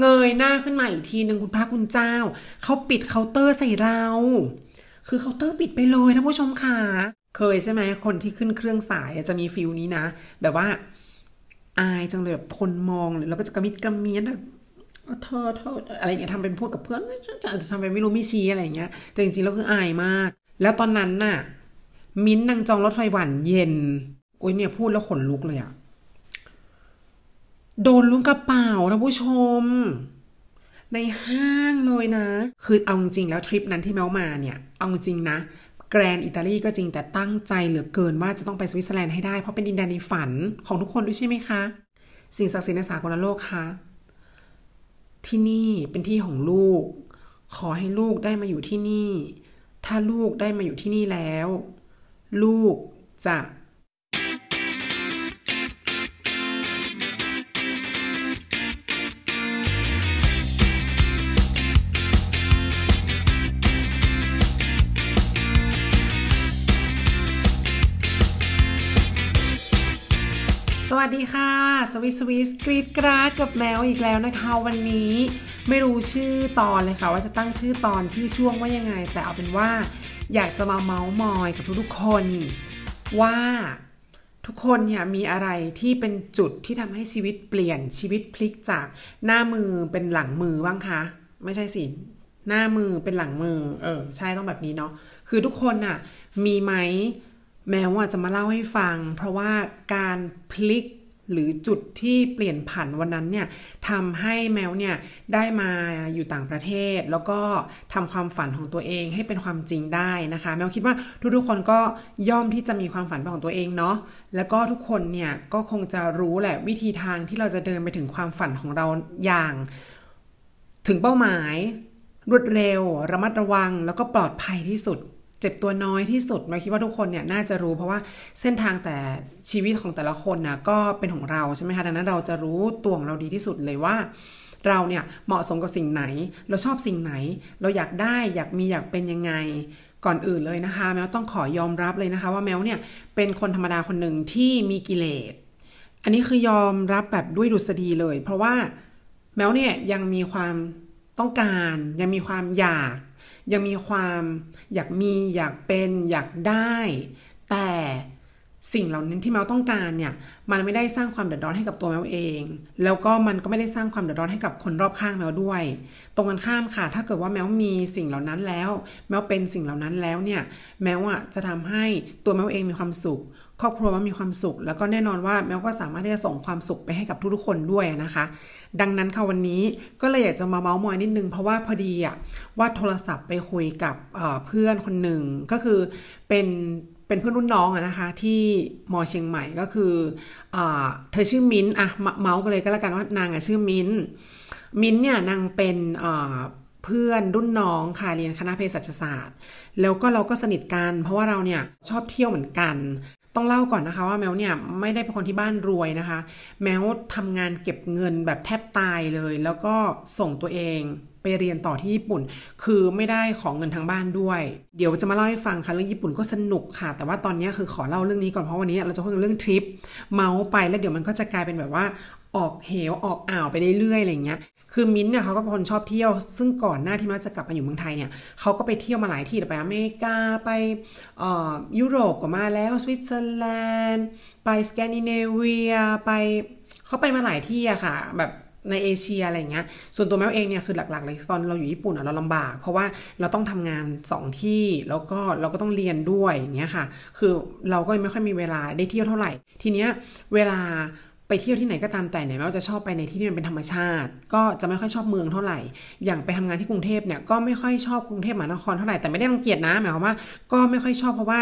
เงยหน้าขึ้นมาอีกทีหนึ่งคุณพระคุณเจ้าเขาปิดเคาน์เตอร์ใส่เรา คือเคาน์เตอร์ปิดไปเลยท่านผู้ชมค่ะเคยใช่ไหมคนที่ขึ้นเครื่องสายจะมีฟิลนี้นะแบบว่า อายจังเลยแบบคนมองแล้วก็จะกระมิดกระเมียนแบบเธอเธออะไรอย่างเงี้ยทำเป็นพูดกับเพื่อน จะทำเป็นไม่รู้ไม่ชี้อะไรอย่างเงี้ยแต่จริงๆแล้วคืออายมาก แล้วตอนนั้นน่ะ มิ้นนางจองรถไฟหวานเย็นโอ้ยเนี่ยพูดแล้วขนลุกเลยอะโดนล้วงกระเป๋านะผู้ชม ในห้างเลยนะ คือเอาจริงแล้ว ทริปนั้นที่แมวมาเนี่ย เอาจริงนะแกรนอิตาลีก็จริงแต่ตั้งใจเหลือเกินว่าจะต้องไปสวิตเซอร์แลนด์ให้ได้ เพราะเป็นดินแดนในฝันของทุกคนด้วยใช่ไหมคะ สิ่งศักดิ์สิทธิ์ในสากลโลกคะที่นี่เป็นที่ของลูก ขอให้ลูกได้มาอยู่ที่นี่ ถ้าลูกได้มาอยู่ที่นี่แล้ว ลูกจะดีค่ะสวิสวิสกรีดกราดกับแมวอีกแล้วนะคะวันนี้ไม่รู้ชื่อตอนเลยค่ะว่าจะตั้งชื่อตอนชื่อช่วงว่ายังไง แต่เอาเป็นว่า อยากจะมาเมาส์มอยกับทุกๆคน ว่าทุกคนเนี่ยมีอะไรที่เป็นจุดที่ทำให้ชีวิตเปลี่ยนชีวิตพลิกจากหน้ามือเป็นหลังมือบ้างคะไม่ใช่สิหน้ามือเป็นหลังมือเออใช่ต้องแบบนี้เนาะคือทุกคนอะมีไหมแม้ว่าจะมาเล่าให้ฟัง เพราะว่าการพลิกหรือจุดที่เปลี่ยนผันวันนั้นเนี่ยทำให้แมวเนี่ยได้มาอยู่ต่างประเทศ แล้วก็ทำความฝันของตัวเองให้เป็นความจริงได้นะคะแมวคิดว่าทุกๆคนก็ย่อมที่จะมีความฝันของตัวเองเนาะแล้วก็ทุกคนเนี่ยก็คงจะรู้แหละวิธีทางที่เราจะเดินไปถึงความฝันของเราอย่าง ถึงเป้าหมาย รวดเร็ว ระมัดระวัง แล้วก็ปลอดภัยที่สุดเจ็บตัวน้อยที่สุดมาคิดว่าทุกคนเนี่ยน่าจะรู้เพราะว่าเส้นทางแต่ชีวิตของแต่ละคนนะก็เป็นของเราใช่ไหมคะดังนั้นเราจะรู้ตัวของเราดีที่สุดเลยว่า เราเนี่ยเหมาะสมกับสิ่งไหนเราชอบสิ่งไหน เราอยากได้อยากมีอยากเป็นยังไงก่อนอื่นเลยนะคะ แมวต้องขอยอมรับเลยนะคะ ว่าแมวเนี่ยเป็นคนธรรมดาคนหนึ่งที่มีกิเลส อันนี้คือยอมรับแบบด้วยดุษฎีเลย เพราะว่าแมวเนี่ยยังมีความต้องการ ยังมีความอยากยังมีความอยากมีอยากเป็น อยากได้ แต่สิ่งเหล่านั้นที่แมวต้องการเนี่ย มันไม่ได้สร้างความเดือดร้อนให้กับตัวแมวเองแล้วก็มันก็ไม่ได้สร้างความเดือดร้อน ให้กับคนรอบข้างแมวด้วย ตรงกันข้ามค่ะถ้าเกิดว่าแมวมีสิ่งเหล่านั้นแล้วแมวเป็นสิ่งเหล่านั้นแล้วเนี่ยแมวอ่ะจะทำให้ตัวแมวเองมีความสุขครอบครัวมันมีความสุข แล้วก็แน่นอนว่าแมวก็สามารถที่จะส่งความสุขไปให้กับทุกๆคนด้วยนะคะ ดังนั้นค่ะวันนี้ก็เลยอยากจะมาเมาส์มอยนิดนึงเพราะว่าพอดีอ่ะว่าโทรศัพท์ไปคุยกับเพื่อนคนหนึ่งก็คือเป็นเป็นเพื่อนรุ่นน้องอะนะคะที่มอเชียงใหม่ก็คืออเธอชื่อมิ้นอะเมาส์กันเลยก็แล้วกันว่านางอะชื่อมิ้นมิ้นเนี่ยนางเป็นเพื่อนรุ่นน้องค่ะเรียนคณะเภสัชศาสตร์ แล้วก็เราก็สนิทกันเพราะว่าเราเนี่ยชอบเที่ยวเหมือนกันต้องเล่าก่อนนะคะว่าแมวเนี่ยไม่ได้เป็นคนที่บ้านรวยนะคะ แมวทำงานเก็บเงินแบบแทบตายเลย แล้วก็ส่งตัวเองไปเรียนต่อที่ญี่ปุ่น คือไม่ได้ของเงินทางบ้านด้วย เดี๋ยวจะมาเล่าให้ฟังค่ะเรื่องญี่ปุ่นก็สนุกค่ะแต่ว่าตอนนี้คือขอเล่าเรื่องนี้ก่อนเพราะวันนี้ เราจะพูดเรื่องทริปเมาส์ไป แล้วเดี๋ยวมันก็จะกลายเป็นแบบว่าออกเหว ออกอ่าวไปเรื่อยๆอะไรเงี้ย คือมิ้นท์เนี่ยเขาก็เป็นคนชอบเที่ยว ซึ่งก่อนหน้าที่มนจะกลับมาอยู่เมืองไทยเนี่ยเขาก็ไปเที่ยวมาหลายที่ไปอเมริกา ไปยุโรปก็มาแล้ว สวิตเซอร์แลนด์ ไปสแกนดิเนเวีย ไป เขาไปมาหลายที่อะค่ะ แบบในเอเชียอะไรเงี้ย ส่วนตัวแมวเองเนี่ย คือหลักๆเลยตอนเราอยู่ญี่ปุ่นอะเราลำบาก เพราะว่าเราต้องทำงาน2ที่ แล้วก็เราก็ต้องเรียนด้วยอย่างเงี้ยค่ะ คือเราก็ไม่ค่อยมีเวลาได้เที่ยวเท่าไหร่ ทีเนี้ยเวลาไปเที่ยวที่ไหนก็ตามแต่เนี่ยแม้ว่าจะชอบไปในที่ที่มันเป็นธรรมชาติ ก็จะไม่ค่อยชอบเมืองเท่าไหร่ อย่างไปทำงานที่กรุงเทพเนี่ยก็ไม่ค่อยชอบกรุงเทพมหานครเท่าไหร่แต่ไม่ได้รังเกียจนะหมายความว่าก็ไม่ค่อยชอบเพราะว่า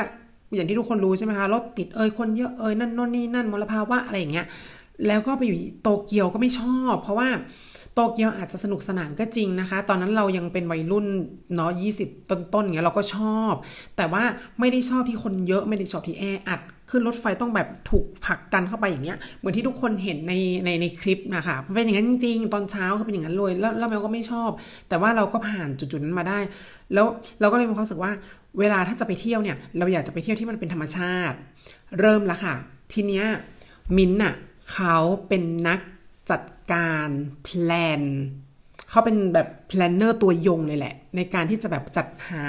อย่างที่ทุกคนรู้ใช่ไหมคะรถติดเอ่ยคนเยอะเอ่ยนั่นนน่น นี่นั่นมลภาวะอะไรอย่างเงี้ยแล้วก็ไปอยู่ โตเกียวก็ไม่ชอบ เพราะว่าโตเกียวอาจจะสนุกสนานก็จริงนะคะ ตอนนั้นเรายังเป็นวัยรุ่นเนาะยี่สิบต้นๆเงี้ยเราก็ชอบ แต่ว่าไม่ได้ชอบที่คนเยอะไม่ได้ชอบที่แออัดขึ้นรถไฟต้องแบบถูกผลักดันเข้าไปอย่างเงี้ย เหมือนที่ทุกคนเห็นในในในคลิปนะคะเป็นอย่างนั้นจริงๆ ตอนเช้าเขาเป็นอย่างนั้นเลย แล้วแล้วแมวก็ไม่ชอบ แต่ว่าเราก็ผ่านจุดๆนั้นมาได้ แล้วเราก็เลยมีความรู้สึกว่าเวลาถ้าจะไปเที่ยวเนี่ยเราอยากจะไปเที่ยวที่มันเป็นธรรมชาติ เริ่มละค่ะ ทีเนี้ยมินน่ะเขาเป็นนักจัดการแพลนเขาเป็นแบบแพลนเนอร์ตัวยงเลยแหละ ในการที่จะแบบจัดหา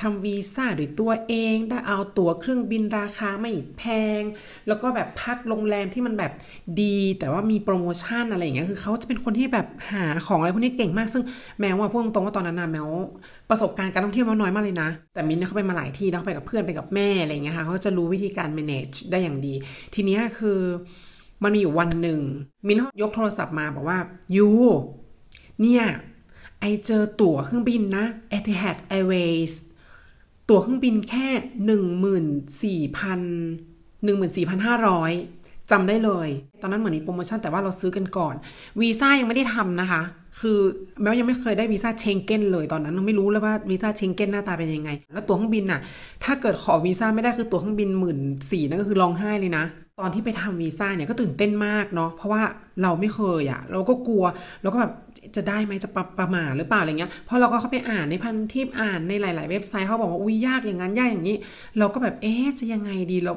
ทำวีซ่าด้วยตัวเอง ได้เอาตั๋วเครื่องบินราคาไม่แพง แล้วก็แบบพักโรงแรมที่มันแบบดี แต่ว่ามีโปรโมชั่นอะไรอย่างเงี้ยคือเขาจะเป็นคนที่แบบหาของอะไรพวกนี้เก่งมากซึ่งแมวว่าพูดตรงๆว่าตอนนั้นนะแมวประสบการณ์การท่องเที่ยวมันน้อยมากเลยนะ แต่มิ้นเขาไปมาหลายที่แล้วไปกับเพื่อนไปกับแม่อะไรอย่างเงี้ยค่ะเขาจะรู้วิธีการ manage ได้อย่างดี ทีนี้คือมันมีอยู่วันหนึ่งมิ้นยกโทรศัพท์มาบอกว่ายูเนี่ย ไอเจอตั๋วเครื่องบินนะ Etihad Airways ตั๋วเครื่องบินแค่หนึ่งหมื่นสี่พันหนึ่งหมื่นสี่พันห้าร้อยจำได้เลย ตอนนั้นเหมือนมีโปรโมชั่นแต่ว่าเราซื้อกันก่อนวีซ่ายังไม่ได้ทำนะคะ คือแม้ว่ายังไม่เคยได้วีซ่าเชงเก้นเลยตอนนั้นไม่รู้เลยว่าวีซ่าเชงเก้นหน้าตาเป็นยังไง แล้วตั๋วเครื่องบินน่ะถ้าเกิดขอวีซ่าไม่ได้คือตั๋วเครื่องบินหมื่นสี่นั่นก็คือร้องไห้เลยนะตอนที่ไปทำวีซ่าเนี่ยก็ตื่นเต้นมากเนาะเพราะว่าเราไม่เคยอ่ะเราก็กลัวเราก็แบบจะได้ไหมจะประประมาหรือเปล่าอะไรเงี้ยพอเราก็เข้าไปอ่านในพันทิปอ่านในหลาย ๆ เว็บไซต์เขาบอกว่าอุ้ยยากอย่างนั้นยากอย่างนี้ เราก็แบบเอ๊ะจะยังไงดีเรา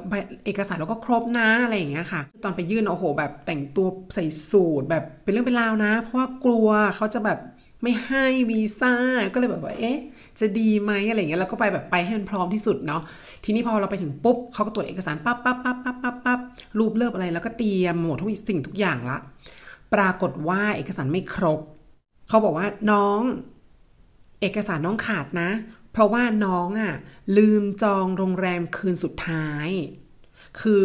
เอกสารเราก็ครบนะอะไรอย่างเงี้ยค่ะตอนไปยื่นโอ้โห แบบแต่งตัวใส่สูทแบบเป็นเรื่องเป็นราวนะ เพราะว่ากลัวเขาจะแบบไม่ให้วีซ่าก็เลยแบบว่าเอ๊ะจะดีไหมอะไรเงี้ยเราก็ไปแบบไปให้มันพร้อมที่สุดเนาะทีนี้พอเราไปถึงปุ๊บเขาก็ตรวจเอกสารปั๊บปั๊บปั๊บปั๊บปั๊บปั๊บรูปเลิบอะไรแล้วก็เตรียมหมดทุกสิ่งทุกอย่างละปรากฏว่าเอกสารไม่ครบ เขาบอกว่าน้อง เอกสารน้องขาดนะ เพราะว่าน้องอะ่ะลืมจองโรงแรมคืนสุดท้าย คือ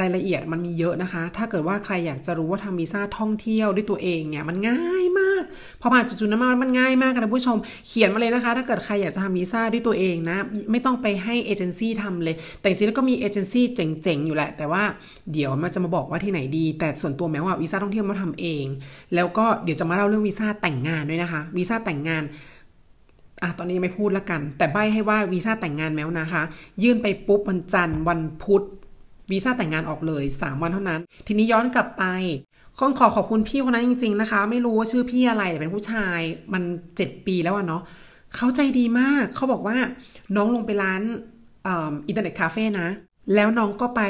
รายละเอียดมันมีเยอะนะคะ ถ้าเกิดว่าใครอยากจะรู้ว่าทำวีซ่าท่องเที่ยวด้วยตัวเองเนี่ยมันง่ายมากพอผ่านจุดๆนั้นมามันง่ายมากนะผู้ชม เขียนมาเลยนะคะ ถ้าเกิดใครอยากจะทำวีซ่าด้วยตัวเองนะไม่ต้องไปให้เอเจนซี่ทำเลย แต่จริงๆแล้วก็มีเอเจนซี่เจ๋งๆอยู่แหละ แต่ว่าเดี๋ยวมันจะมาบอกว่าที่ไหนดี แต่ส่วนตัวแม้ว่าวีซ่าท่องเที่ยวมาทำเอง แล้วก็เดี๋ยวจะมาเล่าเรื่องวีซ่าแต่งงานด้วยนะคะวีซ่าแต่งงานอ่ะตอนนี้ไม่พูดละกัน แต่ใบให้ว่าวีซ่าแต่งงานแมวนะคะ ยื่นไปปุ๊บ วันจันทร์ วันพุธวีซ่าแต่งงานออกเลย 3 วันเท่านั้น ทีนี้ย้อนกลับไป ข้องขอขอบคุณพี่คนนั้นจริงๆนะคะ ไม่รู้ว่าชื่อพี่อะไรแต่เป็นผู้ชาย มันเจ็ดปีแล้วอะเนาะ เขาใจดีมาก เขาบอกว่าน้องลงไปร้านอินเทอร์เน็ตคาเฟ่นะ แล้วน้องก็ไป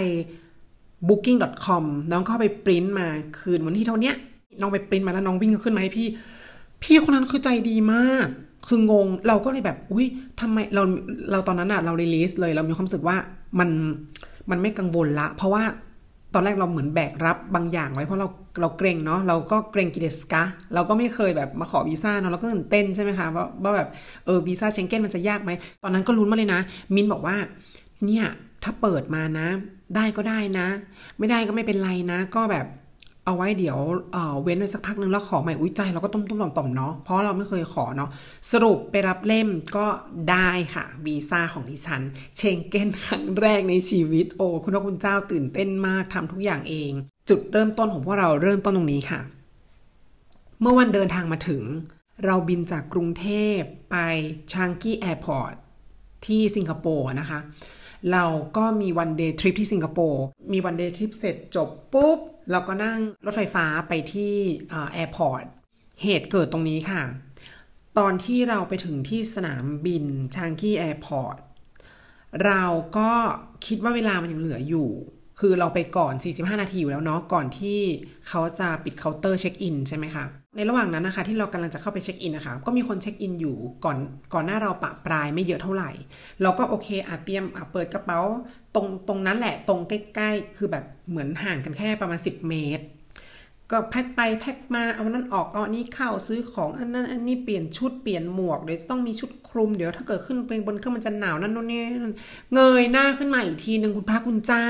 booking.com น้องก็ไปปริ้นมาคืนวันที่เท่านี้น้องไปปริ้นมาแล้วน้องวิ่งขึ้นมาให้พี่ พี่คนนั้นคือใจดีมาก คืองง เราก็เลยแบบ อุ้ยทำไมเรา เราตอนนั้นอะเราเรลิสเลย เรา มีความรู้สึกว่ามันมันไม่กังวลละ เพราะว่าตอนแรกเราเหมือนแบกรับบางอย่างไว้ เพราะเราเราเกรงเนาะ เราก็เกรงกิเลสกะ เราก็ไม่เคยแบบมาขอวีซ่าเนาะ เราก็ตื่นเต้นใช่ไหมคะว่าว่าแบบเออวีซ่าเชงเก้นมันจะยากไหม ตอนนั้นก็ลุ้นมาเลยนะ มินบอกว่าเนี่ยถ้าเปิดมานะได้ก็ได้นะ ไม่ได้ก็ไม่เป็นไรนะ ก็แบบเอาไว้เดี๋ยวเเว้นไว้สักพักนึงแล้วขอใหม่อุ้ยใจเราก็ต้มต้มต่อมต่อมเนาะเพราะเราไม่เคยขอเนาะสรุปไปรับเล่มก็ได้ค่ะ วีซ่าของดิฉันเชงเก้นครั้งแรกในชีวิต โอ้คุณพระคุณเจ้าตื่นเต้นมากทำทุกอย่างเอง จุดเริ่มต้นของพวกเราเริ่มต้นตรงนี้ค่ะ เมื่อวันเดินทางมาถึงเราบินจากกรุงเทพไปชางกี้แอร์พอร์ตที่สิงคโปร์นะคะเราก็มีวันเดย์ทริปที่สิงคโปร์ มีวันเดย์ทริปเสร็จจบ ปุ๊บ เราก็นั่งรถไฟฟ้าไปที่แอร์พอร์ต เหตุเกิดตรงนี้ค่ะ ตอนที่เราไปถึงที่สนามบิน ชางกี้แอร์พอร์ต เราก็คิดว่าเวลามันยังเหลืออยู่ คือเราไปก่อน 45 นาทีอยู่แล้วเนาะ ก่อนที่เขาจะปิดเคาน์เตอร์เช็คอินใช่ไหมคะในระหว่างนั้นนะคะที่เรากำลังจะเข้าไปเช็คอินนะคะก็มีคนเช็คอินอยู่ก่อนก่อนหน้าเราปะปลายไม่เยอะเท่าไหร่ เราก็โอเคอาจเตรียมเปิดกระเป๋าตรงตรงนั้นแหละตรงใกล้ๆ คือแบบเหมือนห่างกันแค่ประมาณ 10 เมตร ก็แพ็คไปแพ็คมาเอานั่นออกเอาอันนี้เข้าซื้อของอันนั้นอันนี้เปลี่ยนชุดเปลี่ยนหมวกเดี๋ยวต้องมีชุดคลุมเดี๋ยวถ้าเกิดขึ้นไปบนเครื่องมันจะหนาวนั่นนู่นนี่เงยหน้าขึ้นมาอีกทีหนึ่งคุณพระคุณเจ้า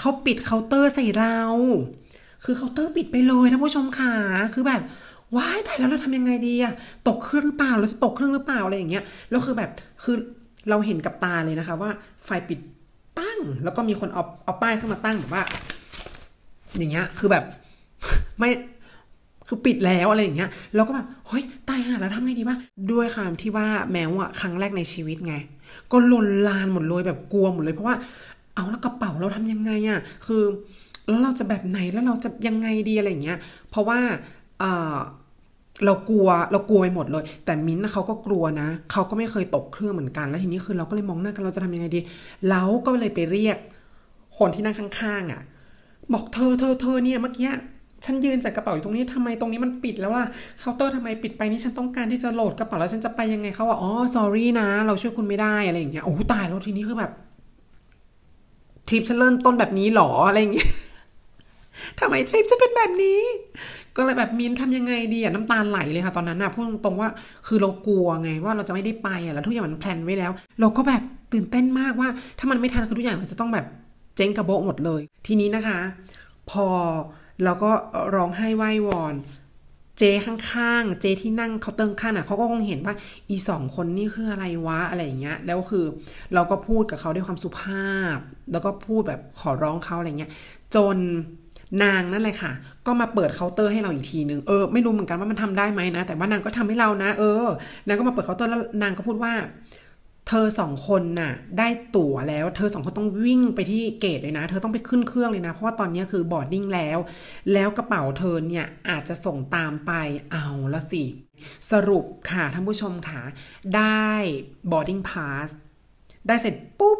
เขาปิดเคาน์เตอร์ใส่เรา คือเคาน์เตอร์ปิดไปเลยท่านผู้ชมค่ะคือแบบว้ายตายแล้วเราทำยังไงดีอะตกเครื่องหรือเปล่าเราจะตกเครื่องหรือเปล่าอะไรอย่างเงี้ยแล้วคือแบบ คือ เราเห็นกับตาเลยนะคะ ว่าไฟปิดปั้ง แล้วก็มีคนเอาเอาป้ายขึ้นมาตั้งแบบว่า อย่างเงี้ย คือแบบ ไม่คือปิดแล้วอะไรอย่างเงี้ย เราก็แบบเฮ้ยตายหาแล้วทำไงดีวะด้วยความที่ว่าแมวอะครั้งแรกในชีวิตไง ก็ลนลานหมดเลยแบบกลัวหมดเลย เพราะว่าเอาแล้วกระเป๋าเราทำยังไงอะคือแล้วเราจะแบบไหนแล้วเราจะยังไงดีอะไรอย่างเงี้ย เพราะว่าเอ่อเรากลัวเรากลัวไปหมดเลย แต่มิ้นท์เขาก็กลัวนะเขาก็ไม่เคยตกเครื่องเหมือนกันแล้วทีนี้คือเราก็เลยมองหน้ากันเราจะทำยังไงดี เราก็เลยไปเรียก คนที่นั่งข้างๆอะ่ะ บอกเธอเธอเธอเนี่ยเมื่อกี้ฉันยืนจากกระเป๋าอยู่ตรงนี้ ทำไมตรงนี้มันปิดแล้วล่ะ เคาน์เตอร์ทำไมปิดไปนี่ฉันต้องการที่จะโหลดกระเป๋าแล้วฉันจะไปยังไงเขาว่าอ๋อ sorry นะ เราช่วยคุณไม่ได้อะไรอย่างเงี้ยโอ้ตายแล้วทีนี้คือแบบทริปฉันเริ่มต้นแบบนี้หรออะไรอย่างเงี้ยทำไมทริปฉันเป็นแบบนี้ก็เลยแบบมินทำยังไง ดีอะน้ำตาลไหลเลยค่ะตอนนั้นอะพูดตรงๆว่าคือเรากลัวไงว่าเราจะไม่ได้ไปอะแล้วทุกอย่างมันแพลนไว้แล้ว เราก็แบบตื่นเต้นมากว่า ถ้ามันไม่ทันคือทุกอย่างมันจะต้องแบบเจ๊งกระโบะหมดเลย ทีนี้นะคะ พอเราก็ร้องไห้ไหว้วอนเจข้างๆ เจที่นั่งเขาเติงข้างอ่ะเขาก็คงเห็นว่า อีสองคนนี่คืออะไรวะอะไรอย่างเงี้ยแล้วคือเราก็พูดกับเขาด้วยความสุภาพ แล้วก็พูดแบบขอร้องเขาอะไรเงี้ย จนนางนั่นเลยค่ะ ก็มาเปิดเคาน์เตอร์ให้เราอีกทีนึงเออ ไม่รู้เหมือนกันว่ามันทำได้ไหมนะ แต่ว่านางก็ทำให้เรานะ เออ นางก็มาเปิดเคาน์เตอร์แล้วนางก็พูดว่า เธอสองคนน่ะ ได้ตั๋วแล้ว เธอสองคนต้องวิ่งไปที่เกตเลยนะ เธอต้องไปขึ้นเครื่องเลยนะ เพราะว่าตอนนี้คือบอร์ดดิ้งแล้ว แล้วกระเป๋าเธอเนี่ยอาจจะส่งตามไป เอาละสิ สรุปค่ะท่านผู้ชมค่ะได้บอร์ดดิ้งพาส ได้เสร็จปุ๊บ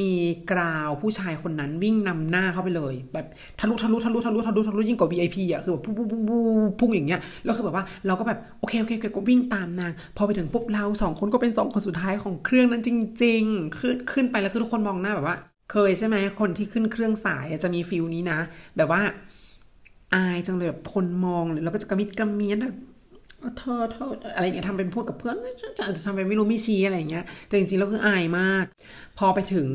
มีกราวผู้ชายคนนั้นวิ่งนำหน้าเข้าไปเลย แบบทะลุทะลุทะลุทะลุทะลุทะลุยิ่งกว่า VIP อ่ะคือแบบพุ่งพุ่งพุ่งอย่างเงี้ยแล้วคือแบบว่าเราก็แบบโอเคโอเคก็วิ่งตามนาง พอไปถึงปุ๊บเราสองคนก็เป็นสองคนสุดท้ายของเครื่องนั้นจริง ๆ ขึ้นขึ้นไปแล้วคือทุกคนมองหน้าแบบว่า เคยใช่ไหมคนที่ขึ้นเครื่องสาย จะมีฟิลนี้นะแบบว่าอายจังเลยแบบคนมองแล้วก็จะกระมิดกระเมียนแบบเธอเธออะไรอย่างเงี้ยทำเป็นพูดกับเพื่อน จะจะทำเป็นไม่รู้ไม่ชี้อะไรอย่างเงี้ยแต่จริงๆแล้วคืออายมาก พอไปถึง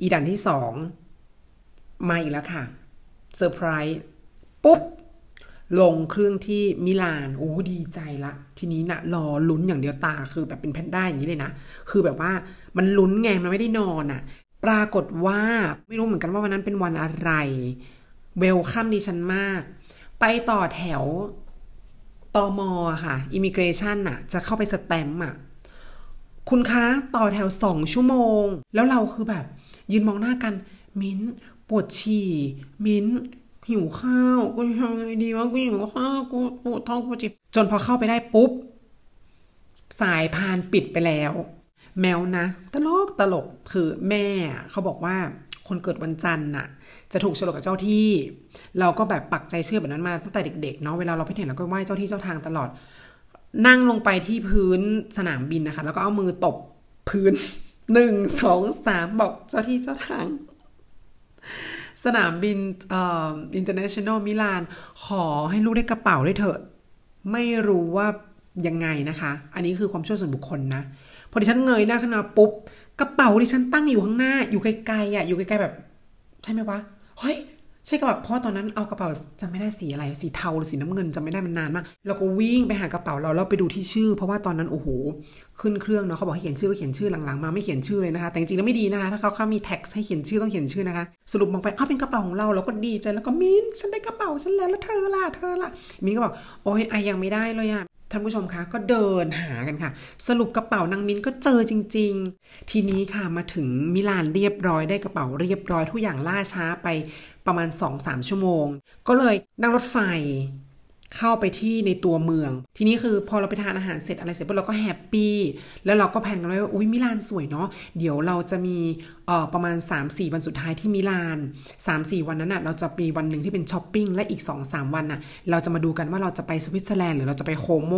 อีดันที่สองมาอีกแล้วค่ะเซอร์ไพรส์ปุ๊บ ลงเครื่องที่มิลาน โอ้ ดีใจละทีนี้นะรอลุ้นอย่างเดียวตาคือแบบเป็นแพนด้าอย่างนี้เลยนะ คือแบบว่ามันลุ้นไง มันไม่ได้นอนอะ่ะ ปรากฏว่าไม่รู้เหมือนกันว่าวันนั้นเป็นวันอะไร เวลคัมดิฉันมาก ไปต่อแถวตอมอค่ะอิมิเกรชันอะจะเข้าไปสแตมอ่ะคุณคะต่อแถวสองชั่วโมง แล้วเราคือแบบยืนมองหน้ากัน มิ้นปวดฉี่ มิ้น หิวข้าวกูทำไงดีวะกูหิวข้าวกูปวดท้องปวดฉี่จนพอเข้าไปได้ปุ๊บ สายพานปิดไปแล้ว แมวนะ ตลกตลก คือแม่เขาบอกว่าคนเกิดวันจันทร์น่ะ จะถูกฉลกกับเจ้าที่ เราก็แบบปักใจเชื่อแบบนั้นมาตั้งแต่เด็กๆเนาะเวลาเราไปเห็นเราก็ไหว้เจ้าที่เจ้าทางตลอด นั่งลงไปที่พื้นสนามบินนะคะ แล้วก็เอามือตบ พื้นหนึ่งสองสามบอกเจ้าที่เจ้าทาง สนามบินเอ่อ international มิลาน ขอให้ลูกได้กระเป๋าด้วยเถอะ ไม่รู้ว่ายังไงนะคะ อันนี้คือความช่วยส่วนบุคคลนะพอดีฉันเงยหน้าขึ้นมาปุ๊บกระเป๋าดิฉันตั้งอยู่ข้างหน้า อยู่ไกลๆ อ่ะอยู่ไกลๆแบบใช่ไหมวะเฮ้ยใช่กระเป๋าเพราะตอนนั้นเอากระเป๋าจำไม่ได้สีอะไรสีเทาหรือสีน้ำเงินจำไม่ได้มันนานมากเราก็วิ่งไปหากระเป๋าเราเราไปดูที่ชื่อ เพราะว่าตอนนั้นโอ้โหขึ้นเครื่องเนาะเขาบอกให้เขียนชื่อก็เขียนชื่อหลังๆมาไม่เขียนชื่อเลยนะคะ แต่จริงๆแล้วไม่ดีนะคะถ้าเขาเขามีแท็กให้เขียนชื่อต้องเขียนชื่อนะคะ สรุปมองไปอ้าวเป็นกระเป๋าของเราเราก็ดีใจแล้วก็มิ้นฉันได้กระเป๋าฉันแล้วแล้วเธอล่ะเธอล่ะมิ้นก็บอก โอ้ยไอยังไม่ได้เลยอะท่านผู้ชมคะก็เดินหากันค่ะ สรุปกระเป๋านางมินก็เจอจริงๆ ทีนี้ค่ะมาถึงมิลานเรียบร้อยได้กระเป๋าเรียบร้อยทุกอย่างล่าช้าไปประมาณ 2-3 ชั่วโมง ก็เลยนั่งรถไฟเข้าไปที่ในตัวเมืองทีนี้คือพอเราไปทานอาหารเสร็จอะไรเสร็จปุ๊บเราก็แฮปปี้แล้วเราก็แผนกันไว้ว่าอุ้ยมิลานสวยเนาะเดี๋ยวเราจะมีเอ่อ ประมาณ 3-4 วันสุดท้ายที่มิลาน 3-4 วันนั้นนะ่ะ เราจะมีวันหนึ่งที่เป็นช้อปปิ้งและอีก 2-3 วันน่ะ เราจะมาดูกันว่าเราจะไปสวิตเซอร์แลนด์หรือเราจะไปโคโม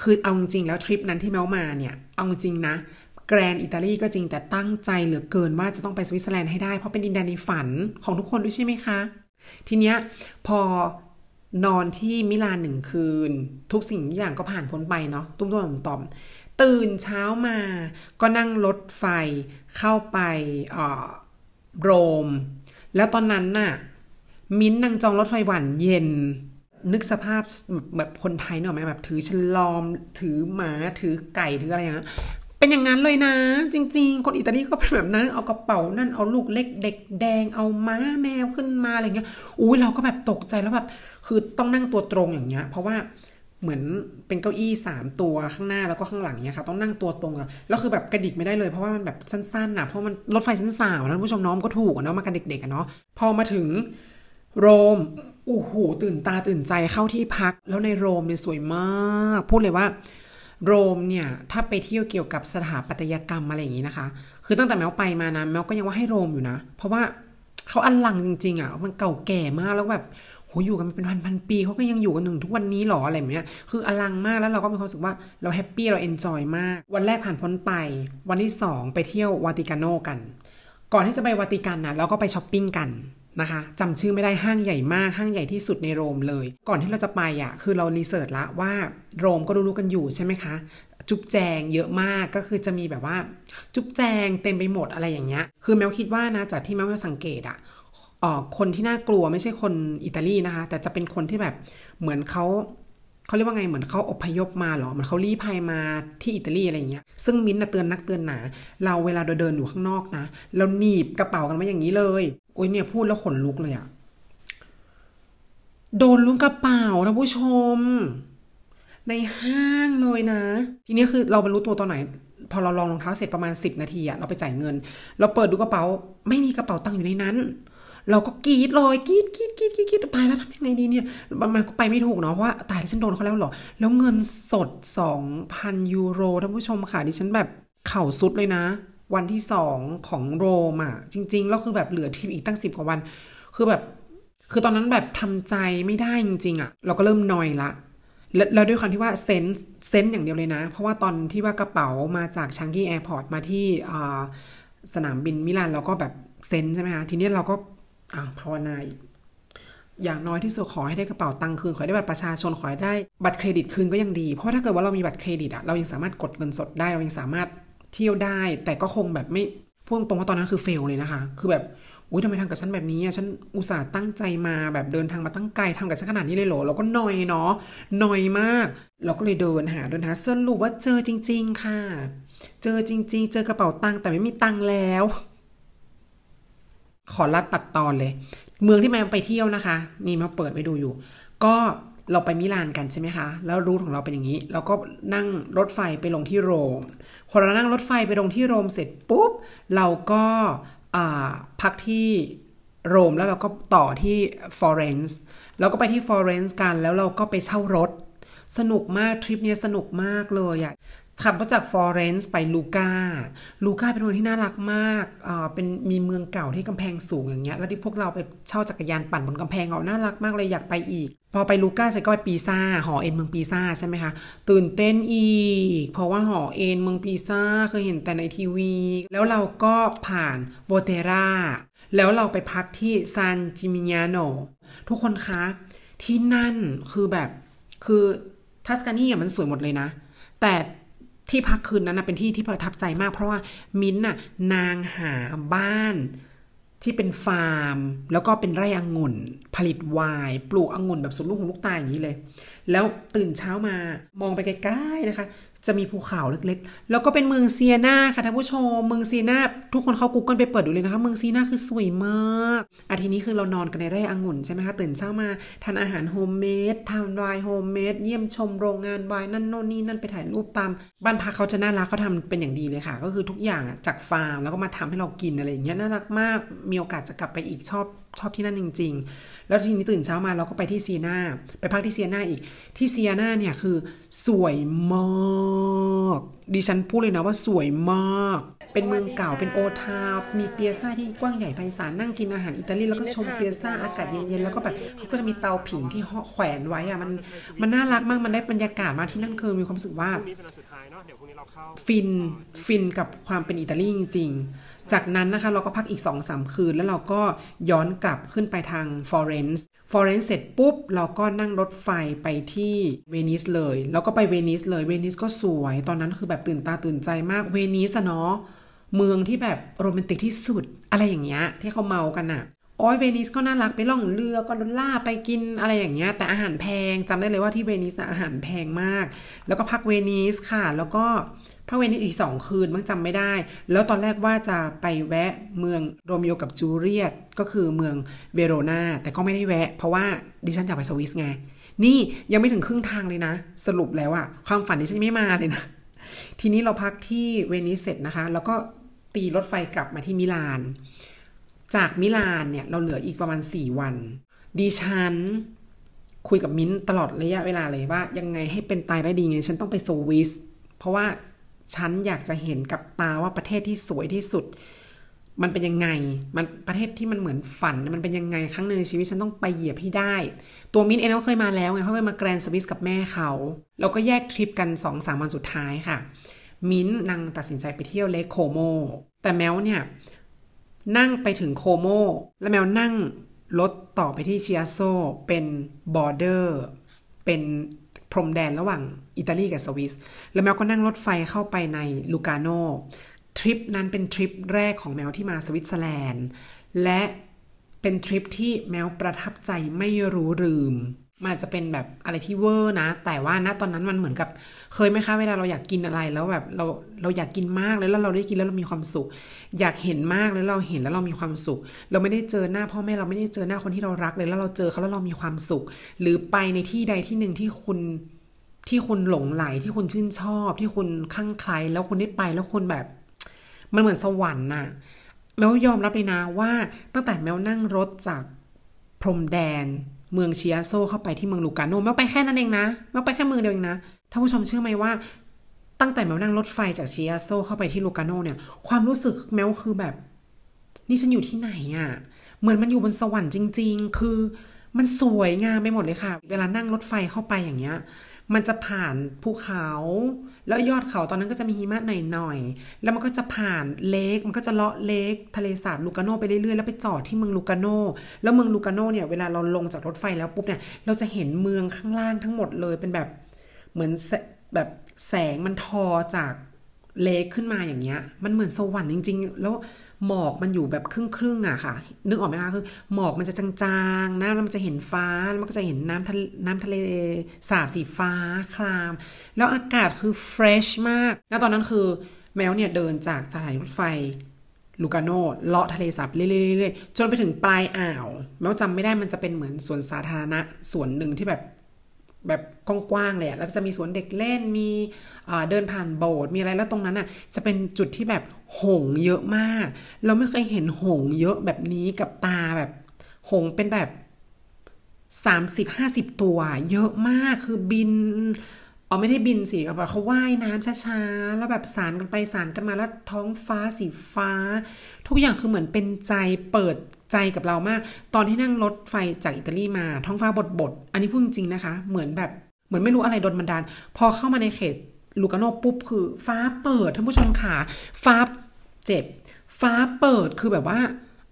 คือเอาจริงแล้วทริปนั้นที่เมลมาเนี่ยเอาจริงนะแกรนอิตาลีก็จริงแต่ตั้งใจเหลือเกินว่าจะต้องไปสวิตเซอร์แลนด์ให้ได้เพราะเป็นดินแดนในฝันของทุกคนด้วยใช่ไหมคะทีเนี้ยพอนอนที่มิลานหนึ่งคืน ทุกสิ่งอย่างก็ผ่านพ้นไปเนาะตุ้มตุ้มต่อม ตื่นเช้ามาก็นั่งรถไฟเข้าไปออโรม แล้วตอนนั้นน่ะมิ้นนางจองรถไฟหวานเย็น นึกสภาพแบบคนไทยเนอะไหมแบบถือฉลอมถือหมาถือไก่ ถืออะไรอย่างเงี้ยเป็นอย่างนั้นเลยนะ จริง ๆ คนอิตาลีก็เป็นแบบนั้น เอากระเป๋านั่นเอาลูกเล็กเด็กแดงเอาม้าแมวขึ้นมาอะไรเงี้ยอุ้ยเราก็แบบตกใจแล้วแบบคือต้องนั่งตัวตรงอย่างเงี้ย เพราะว่าเหมือนเป็นเก้าอี้สามตัวข้างหน้าแล้วก็ข้างหลังเนี้ยค่ะต้องนั่งตัวตรงอะแล้วคือแบบกระดิกไม่ได้เลยเพราะว่ามันแบบสั้นๆนะเพราะมันรถไฟชั้นสามแล้วผู้ชมน้องก็ถูกเนาะมากันเด็กๆเนาะพอมาถึงโรมโอ้โหตื่นตาตื่นใจเข้าที่พัก แล้วในโรมเนี่ยสวยมากพูดเลยว่าโรมเนี่ยถ้าไปเที่ยวเกี่ยวกับสถาปัตยกรรมอะไรอย่างนี้นะคะ คือตั้งแต่แมวไปมานะ แมวก็ยังว่าให้โรมอยู่นะ เพราะว่าเขาอลังจริงๆอะ่ะมันเก่าแก่มากแล้วแบบโหอยู่กันเป็นพันพันปี เขาก็ยังอยู่กันถึงทุกวันนี้หรออะไรแบบเนี้ยคืออลังมากแล้วเราก็มีความรู้สึกว่าเราแฮปปี้เราเอนจอยมาก วันแรกผ่านพ้นไป วันที่2ไปเที่ยววาติกานโนกัน ก่อนที่จะไปวาติกันนะเราก็ไปช้อปปิ้งกันนะคะจำชื่อไม่ได้ห้างใหญ่มากห้างใหญ่ที่สุดในโรมเลย ก่อนที่เราจะไปอะ่ะคือเรารีเสิร์ชละว่าโรมก็รู้ๆกันอยู่ใช่ไหมคะ จุ๊บแจงเยอะมากก็คือจะมีแบบว่าจุ๊บแจงเต็มไปหมดอะไรอย่างเงี้ยคือแมวคิดว่านะจากที่แมวสังเกตอะ่ะคนที่น่ากลัวไม่ใช่คนอิตาลีนะคะ แต่จะเป็นคนที่แบบเหมือนเขาเขาเรียกว่าไงเหมือนเขาอพยพมาหรอเหมือนเขารีภัยมาที่อิตาลีอะไรเงี้ยซึ่งมิ้นต์เตือนนักเตือนหนาเราเวลาเราเดินอยู่ข้างนอกนะเราหนีบกระเป๋ากันไว้อย่างนี้เลยโอ้ยเนี่ยพูดแล้วขนลุกเลยอะ โดนล้วงกระเป๋าท่านผู้ชม ในห้างเลยนะ ทีนี้คือเราบรรลุตัวตอนไหน พอเราลองรองเท้าเสร็จประมาณ 10นาทีอะเราไปจ่ายเงิน เราเปิดดูกระเป๋า ไม่มีกระเป๋าตังค์อยู่ในนั้น เราก็กรีดเลยกรีดกรีดกรีดกรีดกรีดตายแล้วทำยังไงดีเนี่ย มันก็ไปไม่ถูกเนาะเว่าตายี่ฉันโดนเขาแล้วหรอแล้วเงินสด2,000ยูโรท่านผู้ชมค่ะดิฉันแบบเข่าสุดเลยนะวันที่สองของโรมอ่ะจริงๆ แล้วคือแบบเหลือทีมอีกตั้งสิบกว่าวัน คือแบบคือตอนนั้นแบบทำใจไม่ได้จริงๆ อ่ะ เราก็เริ่มนอยละแล้วด้วยความที่ว่าเซนส์เซนส์อย่างเดียวเลยนะ เพราะว่าตอนที่ว่ากระเป๋ามาจากชังกี้แอร์พอร์ตมาที่สนามบินมิลาน เราก็แบบเซนใช่ไหมคะทีนี้เราก็ภาวนาอีก อย่างน้อยที่สุดขอให้ได้กระเป๋าตังค์คืน ขอให้ได้บัตรประชาชนขอให้ได้บัตรเครดิตคืนก็ยังดี เพราะถ้าเกิดว่าเรามีบัตรเครดิตอะเรายังสามารถกดเงินสดได้เรายังสามารถเที่ยวได้แต่ก็คงแบบไม่พูดตรงว่าตอนนั้นคือเฟลเลยนะคะ คือแบบอุ้ยทำไมทำกับฉันแบบนี้อ่ะฉันอุตส่าห์ตั้งใจมา แบบเดินทางมาตั้งไกลทำกับฉันขนาดนี้เลยเหรอเราก็หน่อยเนาะหน่อยมาก เราก็เลยเดินหาเดินหาสรุปว่าเจอจริง ๆ ค่ะ เจอจริง ๆ เจอกระเป๋าตังค์แต่ไม่มีตังค์แล้ว ขอรัดตัดตอนเลยเมืองที่แม่ไปเที่ยวนะคะมีมาเปิดไปดูอยู่ ก็เราไปมิลานกันใช่ไหมคะ แล้วรูทของเราเป็นอย่างนี้ เราก็นั่งรถไฟไปลงที่โรมพอเรานั่งรถไฟไปลงที่โรมเสร็จปุ๊บ เราก็พักที่โรมแล้วเราก็ต่อที่ฟลอเรนซ์เราก็ไปที่ฟลอเรนซ์กัน แล้วเราก็ไปเช่ารถ สนุกมากทริปนี้สนุกมากเลยอะขับรถจากฟลอเรนซ์ไปลูกาลูกาเป็นเมืองที่น่ารักมากอ่าเป็นมีเมืองเก่าที่กำแพงสูงอย่างเงี้ย แล้วที่พวกเราไปเช่าจักรยานปั่นบนกำแพงเอาน่ารักมากเลยอยากไปอีก พอไปลูกาเสร็จก็ไปปีซ่าหอเอ็นเมืองปีซ่าใช่ไหมคะ ตื่นเต้นอีก เพราะว่าหอเอ็นเมืองปีซ่าเคยเห็นแต่ในทีวี แล้วเราก็ผ่านโวเทรา แล้วเราไปพักที่ซานจิมิญาโนทุกคนคะ ที่นั่นคือแบบ คือทัสกานีมันสวยหมดเลยนะ แต่ที่พักคืนนั้นนะเป็นที่ที่ประทับใจมากเพราะว่ามิ้นน่ะนางหาบ้านที่เป็นฟาร์มแล้วก็เป็นไร่องุ่นผลิตไวน์ปลูกองุ่นแบบสุดลูกหูลูกตาอย่างนี้เลยแล้วตื่นเช้ามามองไปไกลๆนะคะจะมีภูเขาเล็กๆ แล้วก็เป็นเมืองเซียนาค่ะท่านผู้ชม เมืองเซียนาทุกคนเข้ากูเกิลไปเปิดดูเลยนะคะ เมืองเซียนาคือสวยมากอาทีนี้คือเรานอนกันในไร่องุ่นใช่ไหมคะตื่นเช้ามาทานอาหารโฮมเมดทำวน์โฮมเมดเยี่ยมชมโรงงานไวน์นั่นโน่นนี่นั่นไปถ่ายรูปตาม บ้านพักเขาจะน่ารักเขาทาเป็นอย่างดีเลยค่ะ ก็คือทุกอย่างจากฟาร์มแล้วก็มาทำให้เรากินอะไรอย่างเงี้ยน่ารักมากมีโอกาสจะกลับไปอีกชอบชอบที่นั่นจริงๆ แล้วทีนี้ตื่นเช้ามาเราก็ไปที่เซียนา ไปพักที่เซียนาอีก ที่เซียนาเนี่ยคือสวยมาก ดิฉันพูดเลยนะว่าสวยมาก เป็นเมืองเก่า เป็นโอทาวมีเปียซ่าที่กว้างใหญ่ไพศาลนั่งกินอาหารอิตาลีแล้วก็ชมเปียซ่าอากาศเย็นๆ แล้วก็แบบเขาก็จะมีเตาผิงที่แขวนไว้อะมันมันน่ารักมาก มันได้บรรยากาศมาที่นั่นคือมีความรู้สึกว่าฟิน ฟินกับความเป็นอิตาลีจริงๆจากนั้นนะคะ เราก็พักอีก 2-3 คืนแล้วเราก็ย้อนกลับขึ้นไปทางฟลอเรนซ์ฟลอเรนซ์เสร็จปุ๊บ เราก็นั่งรถไฟไปที่เวนิสเลย แล้วก็ไปเวนิสเลยเวนิสก็สวย ตอนนั้นคือแบบตื่นตาตื่นใจมากเวนิสเนาะเมืองที่แบบโรแมนติกที่สุด อะไรอย่างเงี้ยที่เขาเมากันอะโอ้ยเวนิสก็น่ารักไปล่องเรือก็ล่าไปกินอะไรอย่างเงี้ย แต่อาหารแพงจำได้เลยว่าที่เวนิสอาหารแพงมาก แล้วก็พักเวนิสค่ะ แล้วก็พักเวนิสอีกสองคืนมั้งจำไม่ได้ แล้วตอนแรกว่าจะไปแวะเมืองโรมิโอกับจูเลียตก็คือเมืองเวโรนาแต่ก็ไม่ได้แวะ เพราะว่าดิฉันอยากไปสวิสไง นี่ยังไม่ถึงครึ่งทางเลยนะ สรุปแล้วอะความฝันดิฉันไม่มาเลยนะ ทีนี้เราพักที่เวนิสเสร็จนะคะ แล้วก็ตีรถไฟกลับมาที่มิลานจากมิลานเนี่ยเราเหลืออีกประมาณ4วันดิฉันคุยกับมิ้นตลอดระยะเวลาเลยว่ายังไงให้เป็นตายได้ดีไงฉันต้องไปสวิสเพราะว่าฉันอยากจะเห็นกับตาว่าประเทศที่สวยที่สุด มันเป็นยังไงมันประเทศที่มันเหมือนฝัน มันเป็นยังไงครั้งหนึ่งในชีวิตฉันต้องไปเหยียบให้ได้ ตัวมิ้นเองเขาเคยมาแล้วไงเขาเคยมาแกรนสวิสกับแม่เขาเราก็แยกทริปกัน2อสามวันสุดท้ายค่ะมิ้นนางตัดสินใจไปเที่ยวเลคโคโมแต่แมวเนี่ยนั่งไปถึงโคโม แล้วแมวนั่งรถต่อไปที่เชียโซ เป็นบอร์เดอร์ เป็นพรมแดนระหว่างอิตาลีกับสวิสแล้วแมวก็นั่งรถไฟเข้าไปในลูกาโนทริปนั้นเป็นทริปแรกของแมวที่มาสวิตเซอร์แลนด์และเป็นทริปที่แมวประทับใจไม่รู้ลืมมันอาจจะเป็นแบบอะไรที่เวอร์นะ แต่ว่าณตอนนั้นมันเหมือนกับ เคยไหมคะเวลาเราอยากกินอะไรแล้วแบบเราเราอยากกินมาก แล้วเราได้กินแล้วเรามีความสุข อยากเห็นมากแล้วเราเห็นแล้วเรามีความสุข เราไม่ได้เจอหน้าพ่อแม่เราไม่ได้เจอหน้าคนที่เรารักเลย แล้วเราเจอเขาแล้วเรามีความสุข หรือไปในที่ใดที่หนึ่งที่คุณที่คุณหลงไหลที่คุณชื่นชอบ ที่คุณคลั่งไคล้แล้วคุณได้ไปแล้วคุณแบบ มันเหมือนสวรรค์น่ะแมวยอมรับไปนะว่าตั้งแต่แมวนั่งรถจากพรมแดนเมืองเชียโซเข้าไปที่เมืองลูกาโนไม่ไปแค่นั้นเองนะไม่ไปแค่เมืองเดียวเองนะท่านผู้ชมเชื่อไหมว่า ตั้งแต่แมวนั่งรถไฟจากเชียโซเข้าไปที่ลูกาโน เนี่ย ความรู้สึกแมวคือแบบนี่ฉันอยู่ที่ไหนอะ่ะเหมือนมันอยู่บนสวรรค์จริง ๆ คือมันสวยงามไปหมดเลยค่ะ เวลานั่งรถไฟเข้าไปอย่างเงี้ยมันจะผ่านภูเขาแล้วยอดเขาตอนนั้นก็จะมีหิมะหน่อยๆ แล้วมันก็จะผ่านเลกมันก็จะเลาะเลกทะเลสาบลูกาโนไปเรื่อยๆ แล้วไปจอดที่เมืองลูกาโนแล้วเมืองลูกาโนเนี่ย เวลาเราลงจากรถไฟแล้วปุ๊บเนี่ย เราจะเห็นเมืองข้างล่างทั้งหมดเลย เป็นแบบเหมือนแบบแสงมันทอจากเลกขึ้นมาอย่างเงี้ย มันเหมือนสวรรค์จริง ๆ แล้วหมอกมันอยู่แบบครึ่งครึ่งอะค่ะนึกออกไหมคะคือ หมอกมันจะจางๆนะแล้วมันจะเห็นฟ้า แล้วมันก็จะเห็นน้ำทะน้ำทะเลสาบสีฟ้าคลาม แล้วอากาศคือเฟรชมากแล้วตอนนั้นคือแมวเนี่ยเดินจากสถานีรถไฟ ลูกาโนเลาะทะเลสาบเรื่อยๆจนไปถึงปลายอ่าวแมวจำไม่ได้มันจะเป็นเหมือนสวนสาธารณะสวนหนึ่งที่แบบแบบกว้างๆเลยแล้วจะมีสวนเด็กเล่นมีเดินผ่านโบสถ์มีอะไรแล้วตรงนั้นอ่ะจะเป็นจุดที่แบบหงเยอะมาก เราไม่เคยเห็นหงเยอะแบบนี้กับตาแบบหงเป็นแบบสามสิบห้าสิบตัว เยอะมากคือบินเอาไม่ได้บินสิแบบเขาว่ายน้ำช้าๆแล้วแบบสารกันไปสารกันมาแล้วท้องฟ้าสีฟ้า ทุกอย่างคือเหมือนเป็นใจเปิดใจกับเรามาก ตอนที่นั่งรถไฟจากอิตาลีมาท้องฟ้าบดบดอันนี้พูดจริงนะคะ เหมือนแบบเหมือนไม่รู้อะไรดนบันดาล พอเข้ามาในเขตลูกาโนปุ๊บคือฟ้าเปิดท่านผู้ชมค่ะฟ้าเจ็บ ฟ้าเปิดคือแบบว่า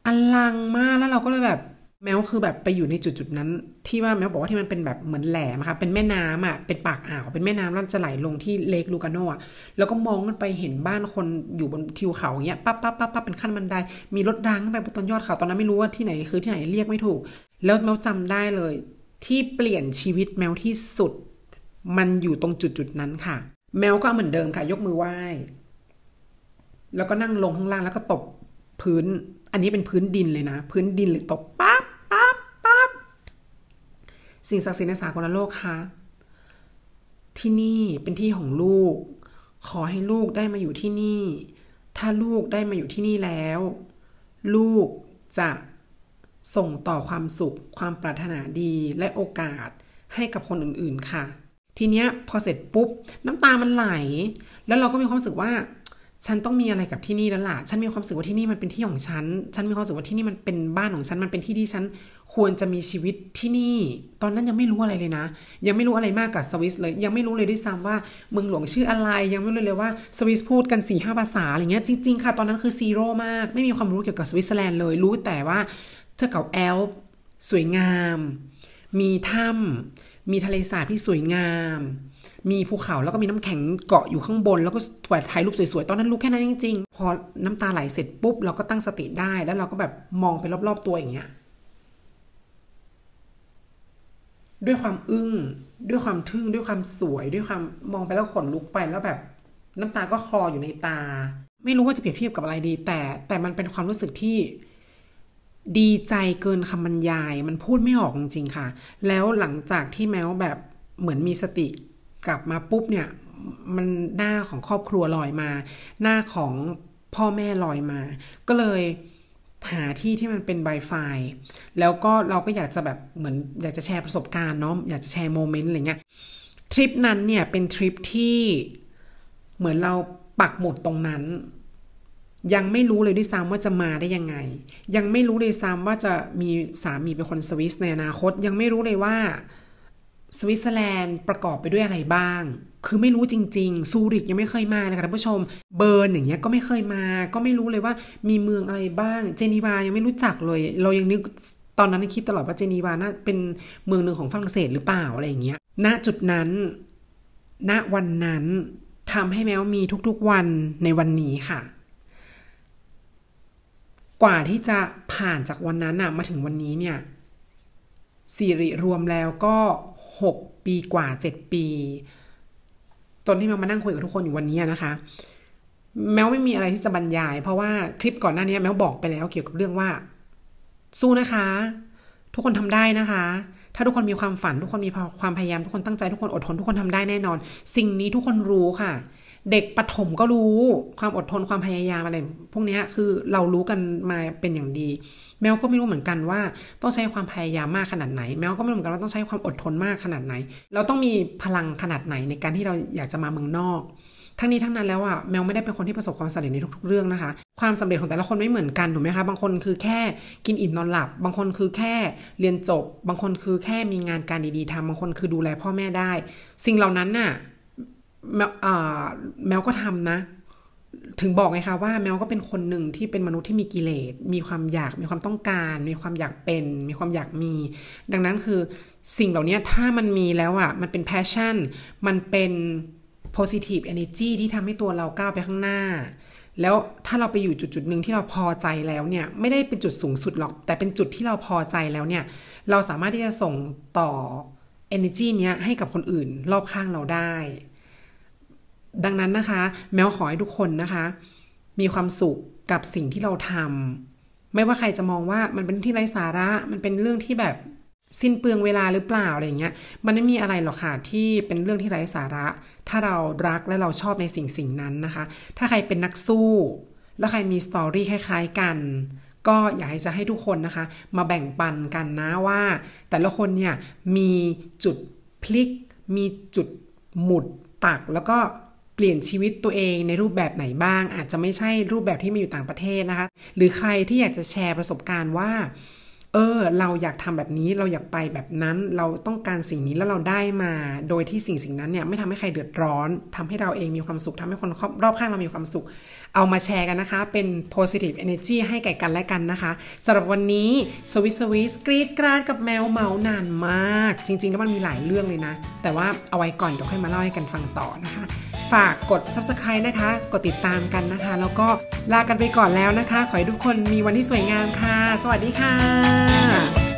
อลังมากแล้วเราก็เลยแบบแมวคือแบบไปอยู่ในจุดจุดนั้น ที่ว่าแมวบอกว่าที่มันเป็นแบบเหมือนแหลมค่ะเป็นแม่น้ำอ่ะเป็นปากอ่าว เป็นแม่น้ำแล้วจะไหลลงที่เลกลูกาโนอ่ะ แล้วก็มองกันไปเห็นบ้านคนอยู่บนทิวเขาอย่างเงี้ยปั๊บปั๊บปั๊บปั๊บเป็นขั้นบันไดมีรถดังไปบนต้นยอดเขาตอนนั้นไม่รู้ว่าที่ไหนคือที่ไหนเรียกไม่ถูก แล้วแมวจำได้เลย ที่เปลี่ยนชีวิตแมวที่สุด มันอยู่ตรงจุดจุดนั้นค่ะ แมวก็เหมือนเดิมค่ะ ยกมือไหว้แล้วก็นั่งลงข้างล่างแล้วก็ตบพื้น อันนี้เป็นพื้นดินเลยนะ พื้นดินหรือตบปัสิ่งศักดิ์สิทธิ์ในสากลโลกคะที่นี่เป็นที่ของลูก ขอให้ลูกได้มาอยู่ที่นี่ ถ้าลูกได้มาอยู่ที่นี่แล้ว ลูกจะส่งต่อความสุข ความปรารถนาดี และโอกาสให้กับคนอื่นๆค่ะ ทีเนี้ยพอเสร็จปุ๊บ น้ำตามันไหล แล้วเราก็มีความรู้สึกว่าฉันต้องมีอะไรกับที่นี่แล้วล่ะ ฉันมีความสุขว่าที่นี่มันเป็นที่ของฉัน ฉันมีความสุขว่าที่นี่มันเป็นบ้านของฉัน มันเป็นที่ที่ฉันควรจะมีชีวิตที่นี่ ตอนนั้นยังไม่รู้อะไรเลยนะ ยังไม่รู้อะไรมากกับสวิสเลย ยังไม่รู้เลยด้วยซ้ำว่าเมืองหลวงชื่ออะไร ยังไม่รู้เลยว่าสวิสพูดกัน4ีหภาษาอะไรเงี้ย จริงๆ ค่ะ ตอนนั้นคือซีโร่มาก ไม่มีความรู้เกี่ยวกับสวิตเซอร์แลนด์เลย รู้แต่ว่าเทือกเขาแอลป์สวยงาม มีถ้ำมีทะเลสาบที่สวยงามมีภูเขาแล้วก็มีน้ำแข็งเกาะอยู่ข้างบนแล้วก็ถ่ายถ่ายรูปสวยๆ ตอนนั้นรู้แค่นั้นจริงๆ พอน้ำตาไหลเสร็จปุ๊บเราก็ตั้งสติได้แล้วเราก็แบบมองไปรอบๆตัวอย่างเงี้ย ด้วยความอึง้งด้วยความทึ่งด้วยความสวย ด้วยความมองไปแล้วขนลุกไปแล้วแบบน้ำตา ก็คลออยู่ในตา ไม่รู้ว่าจะเปรียบเทียบกับอะไรดี แต่แต่มันเป็นความรู้สึกที่ดีใจเกินคำบรรยาย มันพูดไม่ออกจริงๆค่ะ แล้วหลังจากที่แมวแบบเหมือนมีสติกลับมาปุ๊บเนี่ยมันหน้าของครอบครัวลอยมา หน้าของพ่อแม่ลอยมา ก็เลย หาที่ที่มันเป็นไบไฟแล้วก็เราก็อยากจะแบบเหมือนอยากจะแชร์ประสบการณ์เนาะอยากจะแชร์โมเมนต์อะไรเงี้ยทริปนั้นเนี่ยเป็นทริปที่เหมือนเราปักหมุดตรงนั้น ยังไม่รู้เลยด้วยซ้ำว่าจะมาได้ยังไง ยังไม่รู้เลยซ้ำว่าจะมีสามีเป็นคนสวิสในอนาคตยังไม่รู้เลยว่าสวิตเซอร์แลนด์ประกอบไปด้วยอะไรบ้าง คือไม่รู้จริง ๆ ซูริก ยังไม่เคย มา นะคะท่านผู้ชม เบอร์นอย่างเงี้ยก็ไม่เคยมา ก็ไม่รู้เลยว่า มีเมืองอะไรบ้าง เจนีวายังไม่รู้จักเลย เรายังนึกตอนนั้นคิดตลอดว่าเจนีวาน่าเป็นเมืองหนึ่งของฝรั่งเศสหรือเปล่าอะไรอย่างเงี้ย ณ จุดนั้น ณ วันนั้นทำให้แมวมีทุก ๆวันในวันนี้ค่ะ กว่าที่จะผ่านจากวันนั้นมาถึงวันนี้เนี่ยสิริรวมแล้วก็หกปีกว่าเจ็ดปีจนที่มามานั่งคุยกับทุกคนอยู่วันนี้นะคะ แมวไม่มีอะไรที่จะบรรยายเพราะว่าคลิปก่อนหน้านี้ แม้บอกไปแล้วเกี่ยวกับเรื่องว่า สู้นะคะ ทุกคนทำได้นะคะ ถ้าทุกคนมีความฝันทุกคนมีความพยายามทุกคนตั้งใจทุกคนอดทน ทุกคนทำได้แน่นอน สิ่งนี้ทุกคนรู้ค่ะเด็กปฐมก็รู้ความอดทนความพยายามอะไรพวกนี้คือเรารู้กันมาเป็นอย่างดี แมวก็ไม่รู้เหมือนกันว่าต้องใช้ความพยายามมากขนาดไหน แมวก็ไม่รู้เหมือนกันว่า ต้องใช้ความอดทนมากขนาดไหน เราต้องมีพลังขนาดไหนในการที่เราอยากจะมาเมืองนอกทั้งนี้ทั้งนั้นแล้วอ่ะแมวไม่ได้เป็นคนที่ประสบความสำเร็จในทุกๆเรื่องนะคะ ความสำเร็จของแต่ละคนไม่เหมือนกันถูกไหมคะบางคนคือแค่กินอิ่มนอนหลับบางคนคือแค่เรียนจบ บางคนคือแค่มีงานการดี ๆ ทำบางคนคือดูแลพ่อแม่ได้ สิ่งเหล่านั้นน่ะแมวแมวก็ทำนะ ถึงบอกไงคะว่าแมวก็เป็นคนหนึ่งที่เป็นมนุษย์ที่มีกิเลส มีความอยาก มีความต้องการ มีความอยากเป็น มีความอยากมี ดังนั้นคือสิ่งเหล่านี้ถ้ามันมีแล้วอะ่ะ มันเป็นแพชชั่น มันเป็น positive energy ที่ทำให้ตัวเราก้าวไปข้างหน้า แล้วถ้าเราไปอยู่จุดจุดหนึ่งที่เราพอใจแล้วเนี่ย ไม่ได้เป็นจุดสูงสุดหรอก แต่เป็นจุดที่เราพอใจแล้วเนี่ย เราสามารถที่จะส่งต่อ energy เนี้ยให้กับคนอื่นรอบข้างเราได้ดังนั้นนะคะแมวขอให้ทุกคนนะคะ มีความสุขกับสิ่งที่เราทำไม่ว่าใครจะมองว่ามันเป็นที่ไร้สาระ มันเป็นเรื่องที่แบบสิ้นเปลืองเวลาหรือเปล่าอะไรเงี้ยมันไม่มีอะไรหรอกค่ะที่เป็นเรื่องที่ไร้สาระ ถ้าเรารักและเราชอบในสิ่งสิ่งนั้นนะคะ ถ้าใครเป็นนักสู้ แล้วใครมีสตอรี่คล้ายๆ กัน ก็อยากจะให้ทุกคนนะคะ มาแบ่งปันกันนะว่า แต่ละคนเนี่ยมีจุดพลิก มีจุดหมุดตักแล้วก็เปลี่ยนชีวิตตัวเองในรูปแบบไหนบ้าง อาจจะไม่ใช่รูปแบบที่มีอยู่ต่างประเทศนะคะ หรือใครที่อยากจะแชร์ประสบการณ์ว่า เออเราอยากทำแบบนี้เราอยากไปแบบนั้นเราต้องการสิ่งนี้แล้วเราได้มา โดยที่สิ่งสิ่งนั้นเนี่ย ไม่ทำให้ใครเดือดร้อน ทำให้เราเองมีความสุข ทำให้คนรอบข้างเรามีความสุขเอามาแชร์กันนะคะ เป็นโพซิทีฟเอเนจีให้แก่กันและกันนะคะสำหรับวันนี้สวิสสวิสกรีดกราดกับแมวเมานานมาก จริงๆแล้วมันมีหลายเรื่องเลยนะ แต่ว่าเอาไว้ก่อนเดี๋ยวค่อยมาเล่าให้กันฟังต่อนะคะ ฝากกด subscribe นะคะ กดติดตามกันนะคะ แล้วก็ลากันไปก่อนแล้วนะคะ ขอให้ทุกคนมีวันที่สวยงามค่ะ สวัสดีค่ะ